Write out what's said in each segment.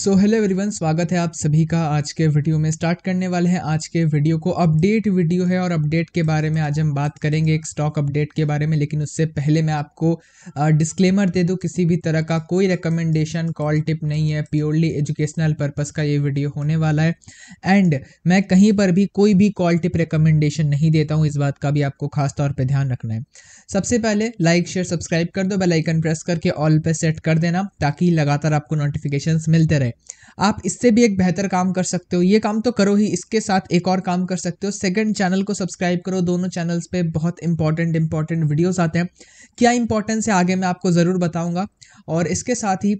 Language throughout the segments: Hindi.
सो हेलो एवरीवन स्वागत है आप सभी का आज के वीडियो में स्टार्ट करने वाले हैं आज के वीडियो को अपडेट वीडियो है और अपडेट के बारे में आज हम बात करेंगे एक स्टॉक अपडेट के बारे में लेकिन उससे पहले मैं आपको डिस्क्लेमर दे दूं किसी भी तरह का कोई रिकमेंडेशन कॉल टिप नहीं है प्योरली एजुकेशनल पर्पज़ का ये वीडियो होने वाला है एंड मैं कहीं पर भी कोई भी कॉल टिप रिकमेंडेशन नहीं देता हूँ इस बात का भी आपको खास तौर पर ध्यान रखना है सबसे पहले लाइक शेयर सब्सक्राइब कर दो बेलाइकन प्रेस करके ऑल पर सेट कर देना ताकि लगातार आपको नोटिफिकेशन मिलते बेहतर है आप इससे भी एक बेहतर काम कर सकते हो ये काम तो करो ही इसके साथ एक और काम कर सकते हो सेकंड चैनल को सब्सक्राइब करो दोनों चैनल्स पे बहुत इंपॉर्टेंट इंपॉर्टेंट वीडियोस आते हैं क्या इंपॉर्टेंस है आगे मैं आपको ज़रूर बताऊंगा और इसके साथ ही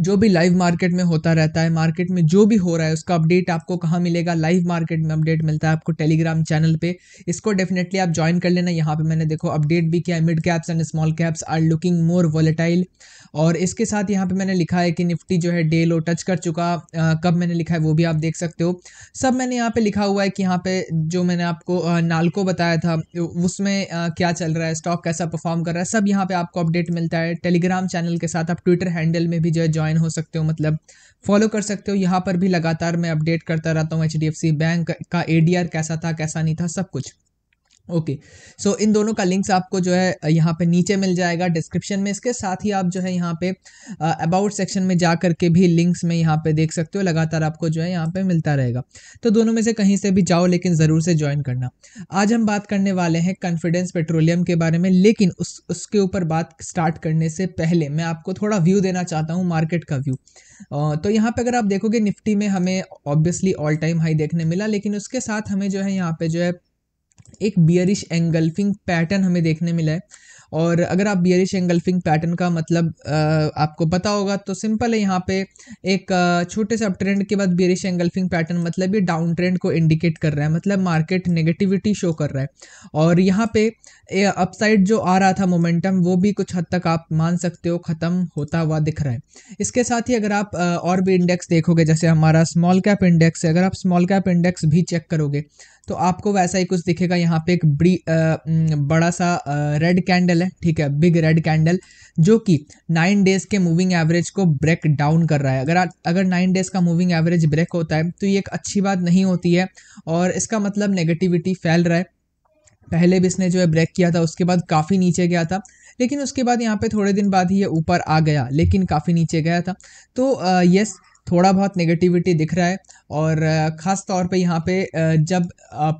जो भी लाइव मार्केट में होता रहता है मार्केट में जो भी हो रहा है उसका अपडेट आपको कहाँ मिलेगा लाइव मार्केट में अपडेट मिलता है आपको टेलीग्राम चैनल पे इसको डेफिनेटली आप ज्वाइन कर लेना यहाँ पे मैंने देखो अपडेट भी किया है mid caps and small caps are looking more volatile और इसके साथ यहाँ पे मैंने लिखा है कि निफ्टी जो है डे लो टच कर चुका आ, कब मैंने लिखा है वो भी आप देख सकते हो सब मैंने यहाँ पे लिखा हुआ है कि यहाँ पे जो मैंने आपको नालको बताया था उसमें क्या चल रहा है स्टॉक कैसा परफॉर्म कर रहा है सब यहाँ पे आपको अपडेट मिलता है टेलीग्राम चैनल के साथ आप ट्विटर हैंडल में भी जो है ज्वाइन हो सकते हो मतलब फॉलो कर सकते हो यहाँ पर भी लगातार मैं अपडेट करता रहता हूँ एच बैंक का ए कैसा था कैसा नहीं था सब कुछ ओके okay. सो so, इन दोनों का लिंक्स आपको जो है यहाँ पे नीचे मिल जाएगा डिस्क्रिप्शन में इसके साथ ही आप जो है यहाँ पे अबाउट uh, सेक्शन में जा करके भी लिंक्स में यहाँ पे देख सकते हो लगातार आपको जो है यहाँ पे मिलता रहेगा तो दोनों में से कहीं से भी जाओ लेकिन ज़रूर से ज्वाइन करना आज हम बात करने वाले हैं कॉन्फिडेंस पेट्रोलियम के बारे में लेकिन उस उसके ऊपर बात स्टार्ट करने से पहले मैं आपको थोड़ा व्यू देना चाहता हूँ मार्केट का व्यू uh, तो यहाँ पे अगर आप देखोगे निफ्टी में हमें ऑब्वियसली ऑल टाइम हाई देखने मिला लेकिन उसके साथ हमें जो है यहाँ पे जो है एक बियरिश एंगल्फिंग पैटर्न हमें देखने मिला है और अगर आप बियरिश एंगल्फिंग पैटर्न का मतलब आपको पता होगा तो सिंपल है यहाँ पे एक छोटे से अप ट्रेंड के बाद बियरिश एंगल्फिंग पैटर्न मतलब ये डाउन ट्रेंड को इंडिकेट कर रहा है मतलब मार्केट नेगेटिविटी शो कर रहा है और यहाँ पे अपसाइड जो आ रहा था मोमेंटम वो भी कुछ हद तक आप मान सकते हो ख़त्म होता हुआ दिख रहा है इसके साथ ही अगर आप और भी इंडेक्स देखोगे जैसे हमारा स्मॉल कैप इंडेक्स है अगर आप स्मॉल कैप इंडेक्स भी चेक करोगे तो आपको वैसा ही कुछ दिखेगा यहाँ पे एक बड़ी बड़ा सा रेड कैंडल है ठीक है बिग रेड कैंडल जो कि नाइन डेज़ के मूविंग एवरेज को ब्रेक डाउन कर रहा है अगर अगर नाइन डेज़ का मूविंग एवरेज ब्रेक होता है तो ये एक अच्छी बात नहीं होती है और इसका मतलब नेगेटिविटी फैल रहा है पहले भी इसने जो है ब्रेक किया था उसके बाद काफ़ी नीचे गया था लेकिन उसके बाद यहाँ पे थोड़े दिन बाद ही ये ऊपर आ गया लेकिन काफ़ी नीचे गया था तो यस थोड़ा बहुत नेगेटिविटी दिख रहा है और ख़ास तौर पे यहाँ पे जब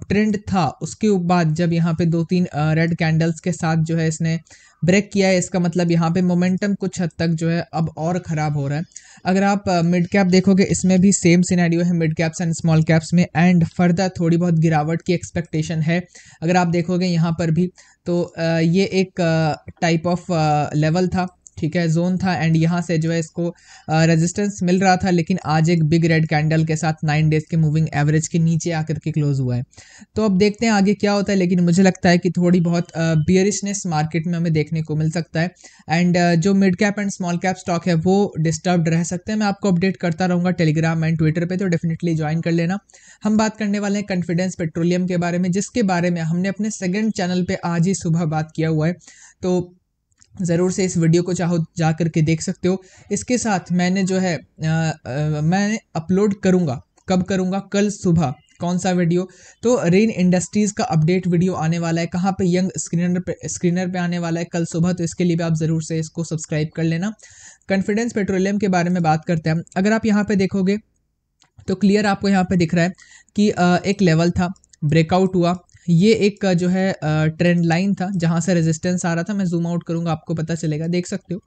ट्रेंड था उसके बाद जब यहाँ पे दो तीन रेड कैंडल्स के साथ जो है इसने ब्रेक किया है इसका मतलब यहाँ पे मोमेंटम कुछ हद तक जो है अब और ख़राब हो रहा है अगर आप मिड कैप देखोगे इसमें भी सेम सिनेरियो है mid caps and small caps में एंड फर्दर थोड़ी बहुत गिरावट की एक्सपेक्टेशन है अगर आप देखोगे यहाँ पर भी तो ये एक टाइप ऑफ लेवल था ठीक है जोन था एंड यहाँ से जो है इसको रेजिस्टेंस मिल रहा था लेकिन आज एक बिग रेड कैंडल के साथ नाइन डेज के मूविंग एवरेज के नीचे आकर के क्लोज हुआ है तो अब देखते हैं आगे क्या होता है लेकिन मुझे लगता है कि थोड़ी बहुत बियरिशनेस मार्केट में हमें देखने को मिल सकता है एंड जो mid cap and small cap stock है वो डिस्टर्ब रह सकते हैं मैं आपको अपडेट करता रहूँगा टेलीग्राम एंड ट्विटर पर तो डेफिनेटली ज्वाइन कर लेना हम बात करने वाले हैं कॉन्फिडेंस पेट्रोलियम के बारे में जिसके बारे में हमने अपने सेकेंड चैनल पर आज ही सुबह बात किया हुआ है तो ज़रूर से इस वीडियो को चाहो जा कर के देख सकते हो इसके साथ मैंने जो है आ, आ, मैं अपलोड करूँगा कब करूँगा कल सुबह कौन सा वीडियो तो रेन इंडस्ट्रीज़ का अपडेट वीडियो आने वाला है कहाँ पे यंग स्क्रीनर पे स्क्रीनर पे आने वाला है कल सुबह तो इसके लिए भी आप ज़रूर से इसको सब्सक्राइब कर लेना कॉन्फिडेंस पेट्रोलियम के बारे में बात करते हैं अगर आप यहाँ पे देखोगे तो क्लियर आपको यहाँ पे दिख रहा है कि एक लेवल था ब्रेकआउट हुआ ये एक जो है ट्रेंड लाइन था जहाँ से रेजिस्टेंस आ रहा था मैं जूम आउट करूँगा आपको पता चलेगा देख सकते हो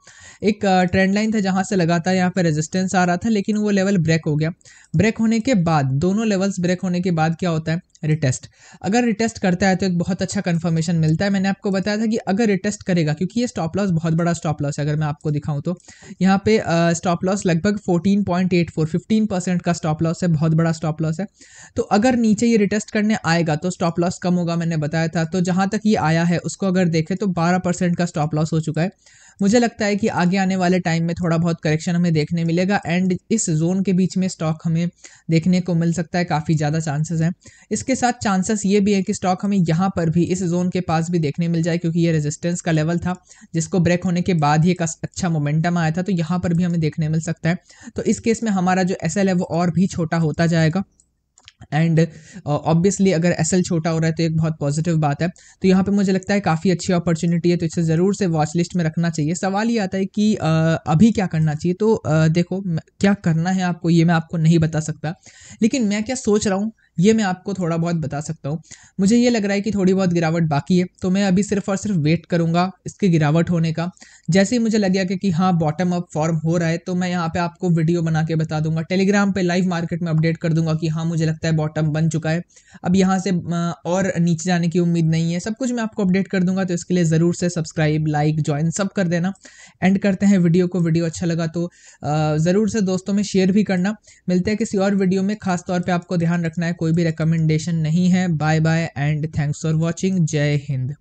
एक ट्रेंड लाइन था जहाँ से लगातार यहाँ पर रेजिस्टेंस आ रहा था लेकिन वो लेवल ब्रेक हो गया ब्रेक होने के बाद दोनों लेवल्स ब्रेक होने के बाद क्या होता है रिटेस्ट अगर रिटेस्ट करता है तो एक बहुत अच्छा कन्फर्मेशन मिलता है मैंने आपको बताया था कि अगर रिटेस्ट करेगा क्योंकि ये स्टॉप लॉस बहुत बड़ा स्टॉप लॉस है अगर मैं आपको दिखाऊं तो यहाँ पे स्टॉप लॉस लगभग 14.84 15 परसेंट का स्टॉप लॉस है बहुत बड़ा स्टॉप लॉस है तो अगर नीचे ये रिटेस्ट करने आएगा तो स्टॉप लॉस कम होगा मैंने बताया था तो जहाँ तक ये आया है उसको अगर देखें तो बारह का स्टॉप लॉस हो चुका है मुझे लगता है कि आगे आने वाले टाइम में थोड़ा बहुत करेक्शन हमें देखने मिलेगा एंड इस जोन के बीच में स्टॉक हमें देखने को मिल सकता है काफ़ी ज़्यादा चांसेस हैं इसके साथ चांसेस ये भी है कि स्टॉक हमें यहाँ पर भी इस जोन के पास भी देखने मिल जाए क्योंकि ये रेजिस्टेंस का लेवल था जिसको ब्रेक होने के बाद ही एक अच्छा मोमेंटम आया था तो यहाँ पर भी हमें देखने मिल सकता है तो इस केस में हमारा जो एस है वो और भी छोटा होता जाएगा एंड ऑब्वियसली uh, अगर एस एल छोटा हो रहा है तो एक बहुत पॉजिटिव बात है तो यहाँ पे मुझे लगता है काफ़ी अच्छी अपॉर्चुनिटी है तो इसे ज़रूर से वॉच लिस्ट में रखना चाहिए सवाल ये आता है कि uh, अभी क्या करना चाहिए तो uh, देखो क्या करना है आपको ये मैं आपको नहीं बता सकता लेकिन मैं क्या सोच रहा हूँ ये मैं आपको थोड़ा बहुत बता सकता हूँ मुझे ये लग रहा है कि थोड़ी बहुत गिरावट बाकी है तो मैं अभी सिर्फ और सिर्फ वेट करूँगा इसके गिरावट होने का जैसे ही मुझे लगे कि, कि हाँ बॉटम अप फॉर्म हो रहा है तो मैं यहाँ पर आपको वीडियो बना के बता दूंगा टेलीग्राम पर लाइव मार्केट में अपडेट कर दूंगा कि हाँ मुझे लगता है बॉटम बन चुका है अब यहाँ से और नीचे जाने की उम्मीद नहीं है सब कुछ मैं आपको अपडेट कर दूंगा तो इसके लिए ज़रूर से सब्सक्राइब लाइक ज्वाइन सब कर देना एंड करते हैं वीडियो को वीडियो अच्छा लगा तो ज़रूर से दोस्तों में शेयर भी करना मिलते हैं किसी और वीडियो में खासतौर पर आपको ध्यान रखना है कोई कोई भी रिकमेंडेशन नहीं है bye bye and thanks for watching Jai Hind